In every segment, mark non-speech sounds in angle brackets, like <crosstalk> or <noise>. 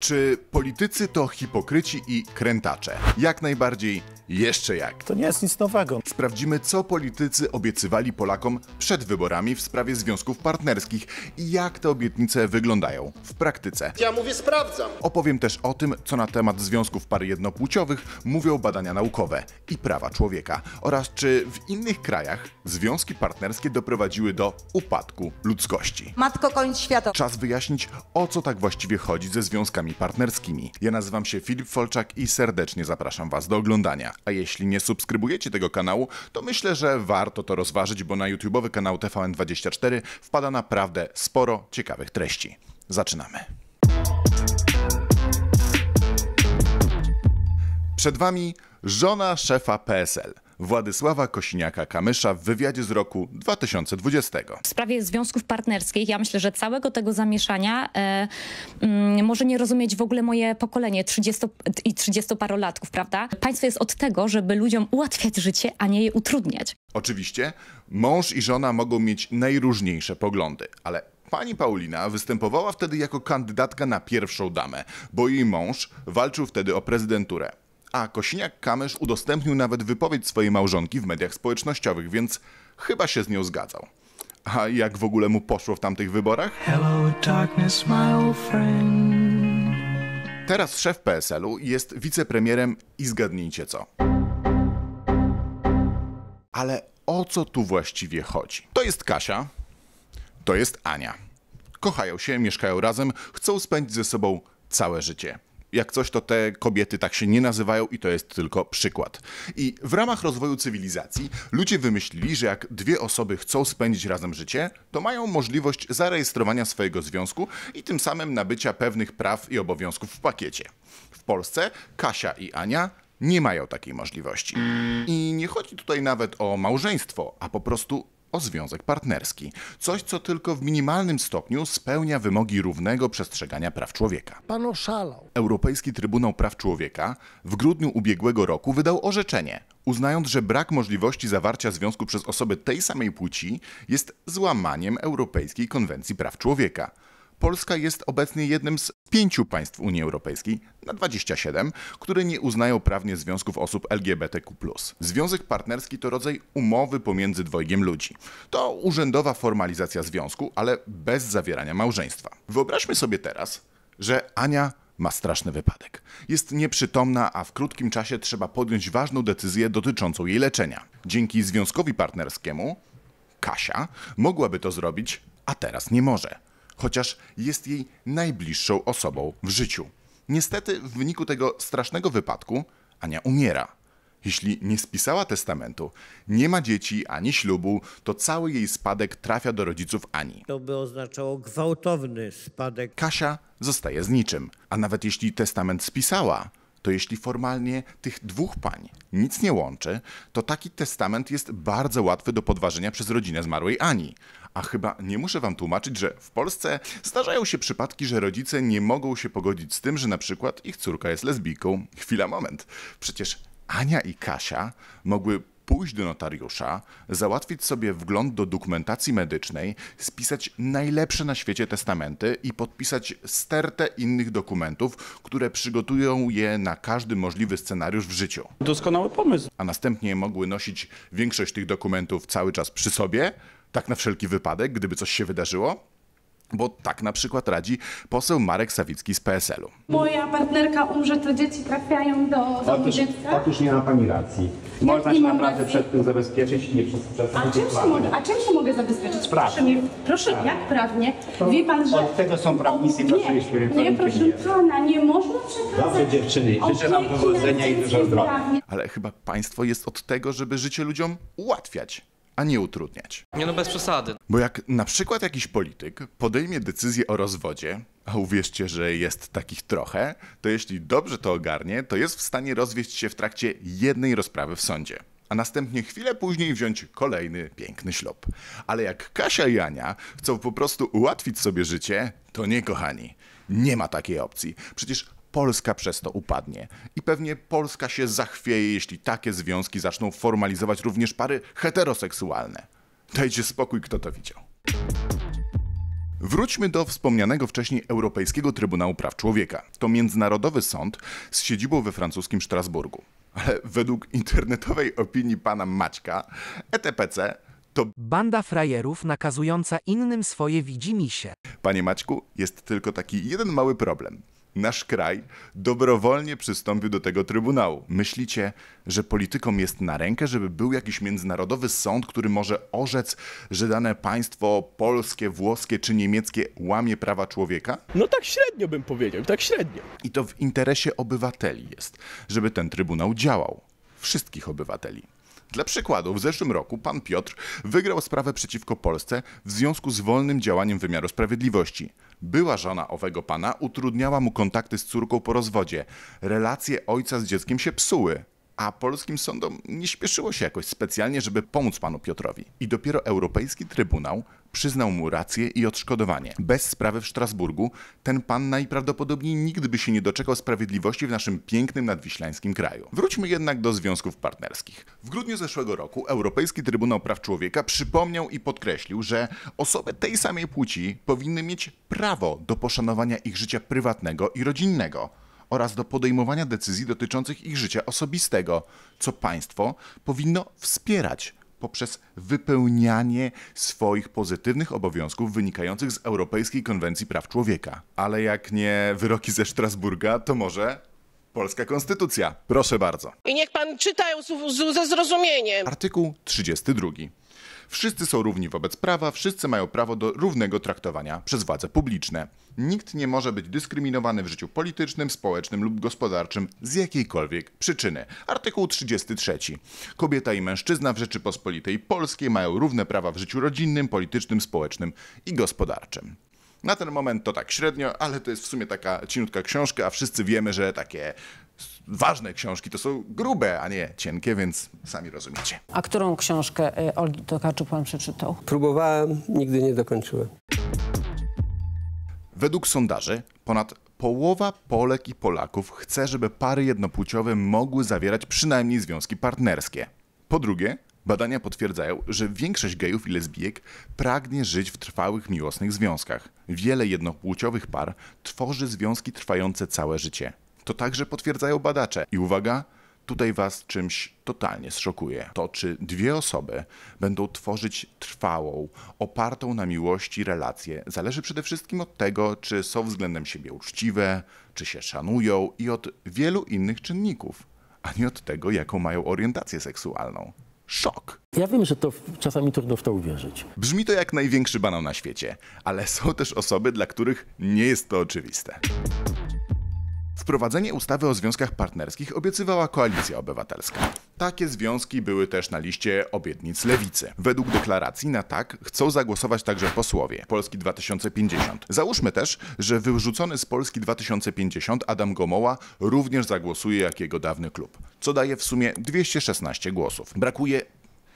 Czy politycy to hipokryci i krętacze? Jak najbardziej, jeszcze jak. To nie jest nic nowego. Sprawdzimy, co politycy obiecywali Polakom przed wyborami w sprawie związków partnerskich i jak te obietnice wyglądają w praktyce. Ja mówię, sprawdzam. Opowiem też o tym, co na temat związków par jednopłciowych mówią badania naukowe i prawa człowieka oraz czy w innych krajach związki partnerskie doprowadziły do upadku ludzkości. Matko, kończ świata. Czas wyjaśnić, o co tak właściwie chodzi ze związkami partnerskimi. Ja nazywam się Filip Folczak i serdecznie zapraszam Was do oglądania. A jeśli nie subskrybujecie tego kanału, to myślę, że warto to rozważyć, bo na YouTube'owy kanał TVN24 wpada naprawdę sporo ciekawych treści. Zaczynamy. Przed Wami żona szefa PSL – Władysława kosiniaka kamysza w wywiadzie z roku 2020. W sprawie związków partnerskich, ja myślę, że całego tego zamieszania e, m, mm, może nie rozumieć w ogóle moje pokolenie 30 i 30-parolatków, prawda? Państwo jest od tego, żeby ludziom ułatwiać życie, a nie je utrudniać. Oczywiście mąż i żona mogą mieć najróżniejsze poglądy, ale Pani Paulina występowała wtedy jako kandydatka na pierwszą damę, bo jej mąż walczył wtedy o prezydenturę. A Kosiniak-Kamysz udostępnił nawet wypowiedź swojej małżonki w mediach społecznościowych, więc chyba się z nią zgadzał. A jak w ogóle mu poszło w tamtych wyborach? Hello, darkness, Teraz szef PSL-u jest wicepremierem i zgadnijcie co. Ale o co tu właściwie chodzi? To jest Kasia, to jest Ania. Kochają się, mieszkają razem, chcą spędzić ze sobą całe życie jak coś, to te kobiety tak się nie nazywają i to jest tylko przykład. I w ramach rozwoju cywilizacji ludzie wymyślili, że jak dwie osoby chcą spędzić razem życie, to mają możliwość zarejestrowania swojego związku i tym samym nabycia pewnych praw i obowiązków w pakiecie. W Polsce Kasia i Ania nie mają takiej możliwości. I nie chodzi tutaj nawet o małżeństwo, a po prostu o związek partnerski. Coś, co tylko w minimalnym stopniu spełnia wymogi równego przestrzegania praw człowieka. Pan oszalał. Europejski Trybunał Praw Człowieka w grudniu ubiegłego roku wydał orzeczenie, uznając, że brak możliwości zawarcia związku przez osoby tej samej płci jest złamaniem Europejskiej Konwencji Praw Człowieka. Polska jest obecnie jednym z pięciu państw Unii Europejskiej na 27, które nie uznają prawnie związków osób LGBTQ. Związek partnerski to rodzaj umowy pomiędzy dwojgiem ludzi. To urzędowa formalizacja związku, ale bez zawierania małżeństwa. Wyobraźmy sobie teraz, że Ania ma straszny wypadek. Jest nieprzytomna, a w krótkim czasie trzeba podjąć ważną decyzję dotyczącą jej leczenia. Dzięki związkowi partnerskiemu Kasia mogłaby to zrobić, a teraz nie może chociaż jest jej najbliższą osobą w życiu. Niestety, w wyniku tego strasznego wypadku Ania umiera. Jeśli nie spisała testamentu, nie ma dzieci ani ślubu, to cały jej spadek trafia do rodziców Ani. To by oznaczało gwałtowny spadek. Kasia zostaje z niczym, a nawet jeśli testament spisała, to jeśli formalnie tych dwóch pań nic nie łączy, to taki testament jest bardzo łatwy do podważenia przez rodzinę zmarłej Ani. A chyba nie muszę wam tłumaczyć, że w Polsce zdarzają się przypadki, że rodzice nie mogą się pogodzić z tym, że na przykład ich córka jest lesbijką. Chwila, moment. Przecież Ania i Kasia mogły pójść do notariusza, załatwić sobie wgląd do dokumentacji medycznej, spisać najlepsze na świecie testamenty i podpisać stertę innych dokumentów, które przygotują je na każdy możliwy scenariusz w życiu. Doskonały pomysł. A następnie mogły nosić większość tych dokumentów cały czas przy sobie, tak na wszelki wypadek, gdyby coś się wydarzyło. Bo tak na przykład radzi poseł Marek Sawicki z PSL-u. Moja partnerka umrze, to dzieci trafiają do domu Otóż, dziecka. otóż nie ma pani racji. Można nie się naprawdę przed tym zabezpieczyć i nie przez przez A czym, się mogę, a się mogę zabezpieczyć? Proszę, mnie, proszę jak prawnie? Wie pan, że... Od tego są prawnicy, Proszę w Nie, nie, proszę pana, nie można przekazać... Dobrze dziewczyny, życzę nam powodzenia i dużo zdrowia. Ale chyba państwo jest od tego, żeby życie ludziom ułatwiać a nie utrudniać. Nie no bez przesady. Bo jak na przykład jakiś polityk podejmie decyzję o rozwodzie, a uwierzcie, że jest takich trochę, to jeśli dobrze to ogarnie, to jest w stanie rozwieść się w trakcie jednej rozprawy w sądzie a następnie chwilę później wziąć kolejny piękny ślub. Ale jak Kasia i Ania chcą po prostu ułatwić sobie życie, to nie kochani. Nie ma takiej opcji. Przecież Polska przez to upadnie. I pewnie Polska się zachwieje, jeśli takie związki zaczną formalizować również pary heteroseksualne. Dajcie spokój, kto to widział. Wróćmy do wspomnianego wcześniej Europejskiego Trybunału Praw Człowieka. To międzynarodowy sąd z siedzibą we francuskim Strasburgu. Ale według internetowej opinii pana Maćka, ETPC to banda frajerów nakazująca innym swoje widzimisię. Panie Maćku, jest tylko taki jeden mały problem nasz kraj dobrowolnie przystąpił do tego trybunału. Myślicie, że politykom jest na rękę, żeby był jakiś międzynarodowy sąd, który może orzec, że dane państwo polskie, włoskie czy niemieckie łamie prawa człowieka? No tak średnio bym powiedział, tak średnio. I to w interesie obywateli jest, żeby ten trybunał działał. Wszystkich obywateli. Dla przykładu, w zeszłym roku pan Piotr wygrał sprawę przeciwko Polsce w związku z wolnym działaniem wymiaru sprawiedliwości. Była żona owego pana utrudniała mu kontakty z córką po rozwodzie. Relacje ojca z dzieckiem się psuły a polskim sądom nie śpieszyło się jakoś specjalnie, żeby pomóc panu Piotrowi. I dopiero Europejski Trybunał przyznał mu rację i odszkodowanie. Bez sprawy w Strasburgu ten pan najprawdopodobniej nigdy by się nie doczekał sprawiedliwości w naszym pięknym nadwiślańskim kraju. Wróćmy jednak do związków partnerskich. W grudniu zeszłego roku Europejski Trybunał Praw Człowieka przypomniał i podkreślił, że osoby tej samej płci powinny mieć prawo do poszanowania ich życia prywatnego i rodzinnego oraz do podejmowania decyzji dotyczących ich życia osobistego, co państwo powinno wspierać poprzez wypełnianie swoich pozytywnych obowiązków wynikających z Europejskiej Konwencji Praw Człowieka. Ale jak nie wyroki ze Strasburga, to może Polska Konstytucja. Proszę bardzo. I niech pan czyta ze zrozumieniem. Artykuł 32. Wszyscy są równi wobec prawa, wszyscy mają prawo do równego traktowania przez władze publiczne. Nikt nie może być dyskryminowany w życiu politycznym, społecznym lub gospodarczym z jakiejkolwiek przyczyny. Artykuł 33. Kobieta i mężczyzna w Rzeczypospolitej Polskiej mają równe prawa w życiu rodzinnym, politycznym, społecznym i gospodarczym. Na ten moment to tak średnio, ale to jest w sumie taka cieniutka książka, a wszyscy wiemy, że takie ważne książki to są grube, a nie cienkie, więc sami rozumiecie. A którą książkę e, Olgi Tokarczuk pan przeczytał? Próbowałem, nigdy nie dokończyłem. Według sondaży ponad połowa Polek i Polaków chce, żeby pary jednopłciowe mogły zawierać przynajmniej związki partnerskie. Po drugie, badania potwierdzają, że większość gejów i lesbijek pragnie żyć w trwałych miłosnych związkach. Wiele jednopłciowych par tworzy związki trwające całe życie. To także potwierdzają badacze. I uwaga, tutaj Was czymś totalnie zszokuje. To, czy dwie osoby będą tworzyć trwałą, opartą na miłości relację, zależy przede wszystkim od tego, czy są względem siebie uczciwe, czy się szanują i od wielu innych czynników, a nie od tego, jaką mają orientację seksualną. Szok! Ja wiem, że to czasami trudno w to uwierzyć. Brzmi to jak największy banał na świecie, ale są też osoby, dla których nie jest to oczywiste. Wprowadzenie ustawy o związkach partnerskich obiecywała Koalicja Obywatelska. Takie związki były też na liście obietnic lewicy. Według deklaracji na tak chcą zagłosować także posłowie Polski 2050. Załóżmy też, że wyrzucony z Polski 2050 Adam Gomoła również zagłosuje jak jego dawny klub, co daje w sumie 216 głosów. Brakuje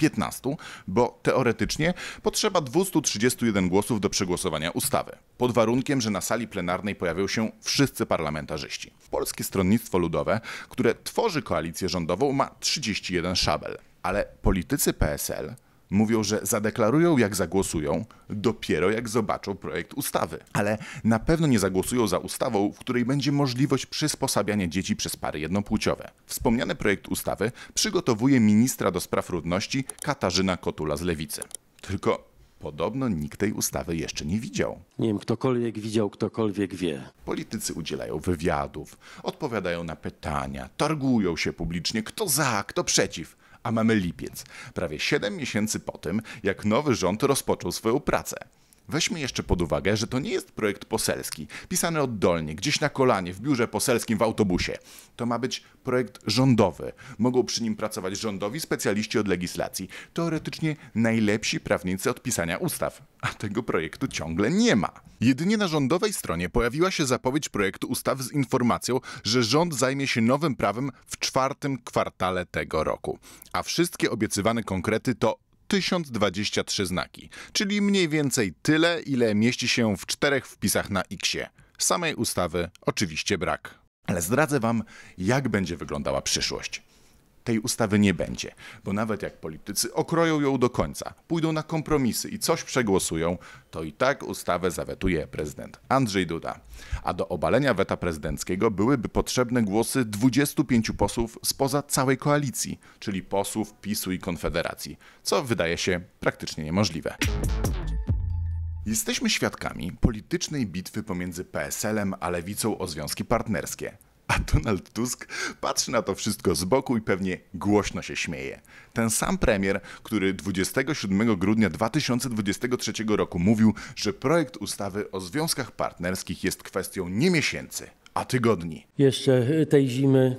15, bo teoretycznie potrzeba 231 głosów do przegłosowania ustawy, pod warunkiem, że na sali plenarnej pojawią się wszyscy parlamentarzyści. Polskie Stronnictwo Ludowe, które tworzy koalicję rządową, ma 31 szabel, ale politycy PSL mówią, że zadeklarują, jak zagłosują, dopiero jak zobaczą projekt ustawy. Ale na pewno nie zagłosują za ustawą, w której będzie możliwość przysposabiania dzieci przez pary jednopłciowe. Wspomniany projekt ustawy przygotowuje ministra do spraw równości Katarzyna Kotula z Lewicy. Tylko Podobno nikt tej ustawy jeszcze nie widział. Nie wiem, ktokolwiek widział, ktokolwiek wie. Politycy udzielają wywiadów, odpowiadają na pytania, targują się publicznie, kto za, kto przeciw a mamy lipiec, prawie 7 miesięcy po tym, jak nowy rząd rozpoczął swoją pracę. Weźmy jeszcze pod uwagę, że to nie jest projekt poselski, pisany oddolnie, gdzieś na kolanie, w biurze poselskim, w autobusie. To ma być projekt rządowy. Mogą przy nim pracować rządowi specjaliści od legislacji, teoretycznie najlepsi prawnicy od pisania ustaw. A tego projektu ciągle nie ma. Jedynie na rządowej stronie pojawiła się zapowiedź projektu ustawy z informacją, że rząd zajmie się nowym prawem w czwartym kwartale tego roku. A wszystkie obiecywane konkrety to 1023 znaki, czyli mniej więcej tyle, ile mieści się w czterech wpisach na X. Samej ustawy oczywiście brak. Ale zdradzę Wam, jak będzie wyglądała przyszłość tej ustawy nie będzie. Bo nawet jak politycy okroją ją do końca, pójdą na kompromisy i coś przegłosują, to i tak ustawę zawetuje prezydent Andrzej Duda. A do obalenia weta prezydenckiego byłyby potrzebne głosy 25 posłów spoza całej koalicji, czyli posłów PiSu i Konfederacji, co wydaje się praktycznie niemożliwe. Jesteśmy świadkami politycznej bitwy pomiędzy PSL-em a lewicą o związki partnerskie. Donald Tusk patrzy na to wszystko z boku i pewnie głośno się śmieje. Ten sam premier, który 27 grudnia 2023 roku mówił, że projekt ustawy o związkach partnerskich jest kwestią nie miesięcy, a tygodni. Jeszcze tej zimy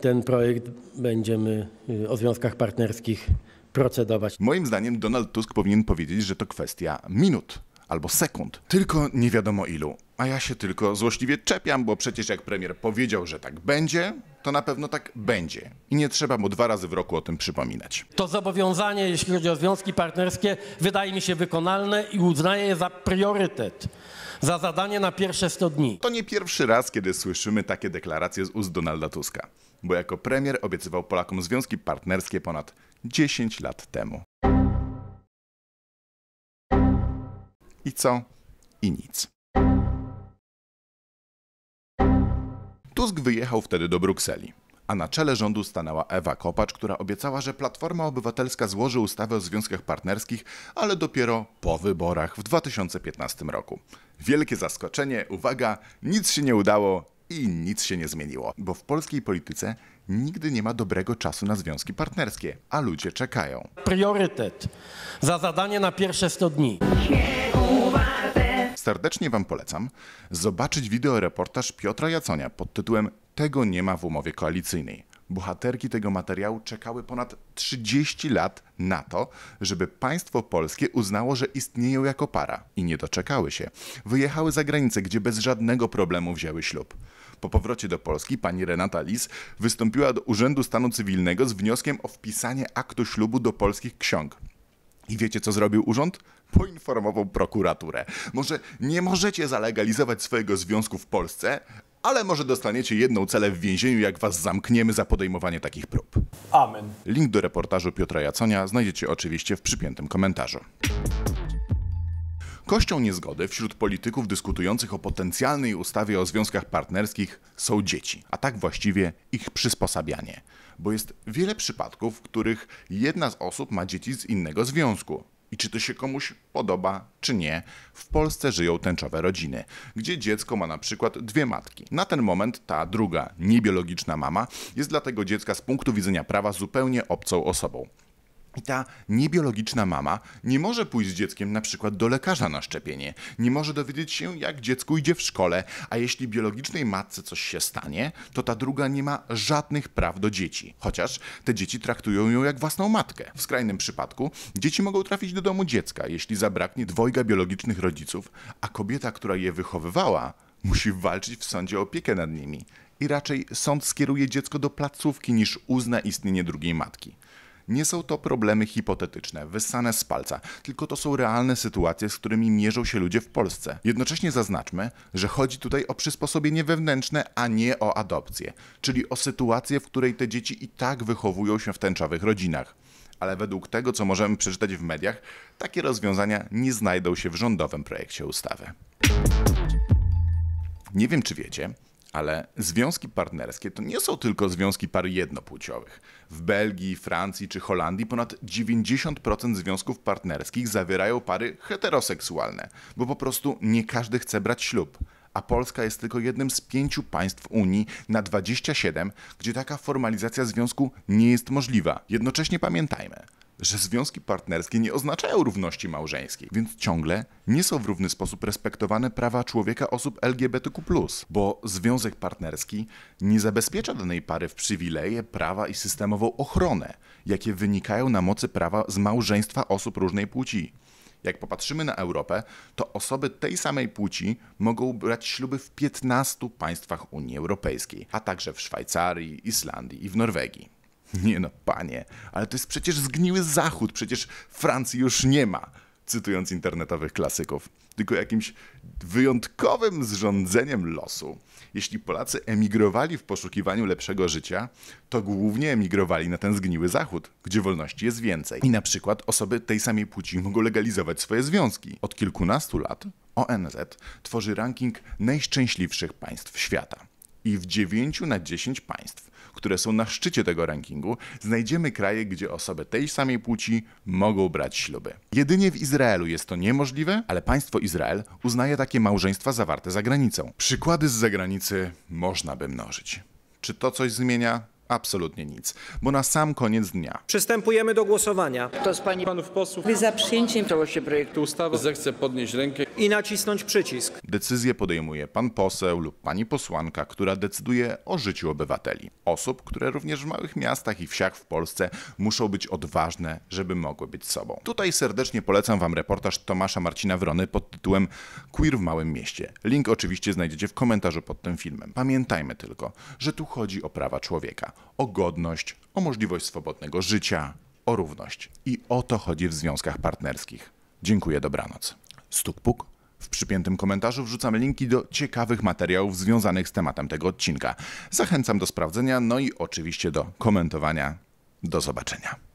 ten projekt będziemy y, o związkach partnerskich procedować. Moim zdaniem Donald Tusk powinien powiedzieć, że to kwestia minut albo sekund, tylko nie wiadomo ilu. A ja się tylko złośliwie czepiam, bo przecież jak premier powiedział, że tak będzie, to na pewno tak będzie. I nie trzeba mu dwa razy w roku o tym przypominać. To zobowiązanie, jeśli chodzi o związki partnerskie, wydaje mi się wykonalne i uznaję je za priorytet, za zadanie na pierwsze 100 dni. To nie pierwszy raz, kiedy słyszymy takie deklaracje z ust Donalda Tuska, bo jako premier obiecywał Polakom związki partnerskie ponad 10 lat temu. I co? I nic. Tusk wyjechał wtedy do Brukseli a na czele rządu stanęła Ewa Kopacz, która obiecała, że Platforma Obywatelska złoży ustawę o związkach partnerskich, ale dopiero po wyborach w 2015 roku. Wielkie zaskoczenie, uwaga, nic się nie udało i nic się nie zmieniło, bo w polskiej polityce nigdy nie ma dobrego czasu na związki partnerskie, a ludzie czekają. Priorytet za zadanie na pierwsze 100 dni. Nie uważaj. Serdecznie Wam polecam zobaczyć wideoreportaż Piotra Jaconia pod tytułem Tego nie ma w umowie koalicyjnej. Bohaterki tego materiału czekały ponad 30 lat na to, żeby państwo polskie uznało, że istnieją jako para i nie doczekały się. Wyjechały za granicę, gdzie bez żadnego problemu wzięły ślub. Po powrocie do Polski pani Renata Lis wystąpiła do Urzędu Stanu Cywilnego z wnioskiem o wpisanie aktu ślubu do polskich ksiąg. I wiecie, co zrobił urząd? Poinformował prokuraturę. Może nie możecie zalegalizować swojego związku w Polsce, ale może dostaniecie jedną celę w więzieniu, jak was zamkniemy za podejmowanie takich prób. Amen. Link do reportażu Piotra Jaconia znajdziecie oczywiście w przypiętym komentarzu. Kością niezgody wśród polityków dyskutujących o potencjalnej ustawie o związkach partnerskich są dzieci, a tak właściwie ich przysposabianie bo jest wiele przypadków, w których jedna z osób ma dzieci z innego związku. I czy to się komuś podoba, czy nie, w Polsce żyją tęczowe rodziny, gdzie dziecko ma na przykład dwie matki. Na ten moment ta druga, niebiologiczna mama jest dla tego dziecka z punktu widzenia prawa zupełnie obcą osobą. I ta niebiologiczna mama nie może pójść z dzieckiem na przykład do lekarza na szczepienie, nie może dowiedzieć się, jak dziecku idzie w szkole, a jeśli biologicznej matce coś się stanie, to ta druga nie ma żadnych praw do dzieci, chociaż te dzieci traktują ją jak własną matkę. W skrajnym przypadku dzieci mogą trafić do domu dziecka, jeśli zabraknie dwojga biologicznych rodziców, a kobieta, która je wychowywała, musi walczyć w sądzie o opiekę nad nimi. I raczej sąd skieruje dziecko do placówki niż uzna istnienie drugiej matki. Nie są to problemy hipotetyczne, wyssane z palca, tylko to są realne sytuacje, z którymi mierzą się ludzie w Polsce. Jednocześnie zaznaczmy, że chodzi tutaj o przysposobienie wewnętrzne, a nie o adopcję, czyli o sytuację, w której te dzieci i tak wychowują się w tęczowych rodzinach ale według tego, co możemy przeczytać w mediach, takie rozwiązania nie znajdą się w rządowym projekcie ustawy. Nie wiem, czy wiecie, ale związki partnerskie to nie są tylko związki par jednopłciowych. W Belgii, Francji czy Holandii ponad 90% związków partnerskich zawierają pary heteroseksualne, bo po prostu nie każdy chce brać ślub. A Polska jest tylko jednym z pięciu państw Unii na 27, gdzie taka formalizacja związku nie jest możliwa. Jednocześnie pamiętajmy, że związki partnerskie nie oznaczają równości małżeńskiej, więc ciągle nie są w równy sposób respektowane prawa człowieka osób LGBTQ, bo związek partnerski nie zabezpiecza danej pary w przywileje, prawa i systemową ochronę, jakie wynikają na mocy prawa z małżeństwa osób różnej płci. Jak popatrzymy na Europę, to osoby tej samej płci mogą brać śluby w 15 państwach Unii Europejskiej, a także w Szwajcarii, Islandii i w Norwegii. <laughs> Nie no, panie, ale to jest przecież zgniły zachód, przecież Francji już nie ma, cytując internetowych klasyków. Tylko jakimś wyjątkowym zrządzeniem losu. Jeśli Polacy emigrowali w poszukiwaniu lepszego życia, to głównie emigrowali na ten zgniły zachód, gdzie wolności jest więcej. I na przykład osoby tej samej płci mogą legalizować swoje związki. Od kilkunastu lat ONZ tworzy ranking najszczęśliwszych państw świata. I w 9 na 10 państw które są na szczycie tego rankingu, znajdziemy kraje, gdzie osoby tej samej płci mogą brać śluby. Jedynie w Izraelu jest to niemożliwe, ale państwo Izrael uznaje takie małżeństwa zawarte za granicą. Przykłady z zagranicy można by mnożyć. Czy to coś zmienia? Absolutnie nic, bo na sam koniec dnia. Przystępujemy do głosowania. Kto z pani panów posłów jest za przyjęciem całości projektu ustawy zechce podnieść rękę i nacisnąć przycisk. Decyzję podejmuje pan poseł lub pani posłanka, która decyduje o życiu obywateli. Osób, które również w małych miastach i wsiach w Polsce muszą być odważne, żeby mogły być sobą. Tutaj serdecznie polecam wam reportaż Tomasza Marcina Wrony pod tytułem Queer w małym mieście. Link oczywiście znajdziecie w komentarzu pod tym filmem. Pamiętajmy tylko, że tu chodzi o prawa człowieka o godność, o możliwość swobodnego życia, o równość. I o to chodzi w związkach partnerskich. Dziękuję, dobranoc. Stuk puk. W przypiętym komentarzu wrzucamy linki do ciekawych materiałów związanych z tematem tego odcinka. Zachęcam do sprawdzenia, no i oczywiście do komentowania. Do zobaczenia.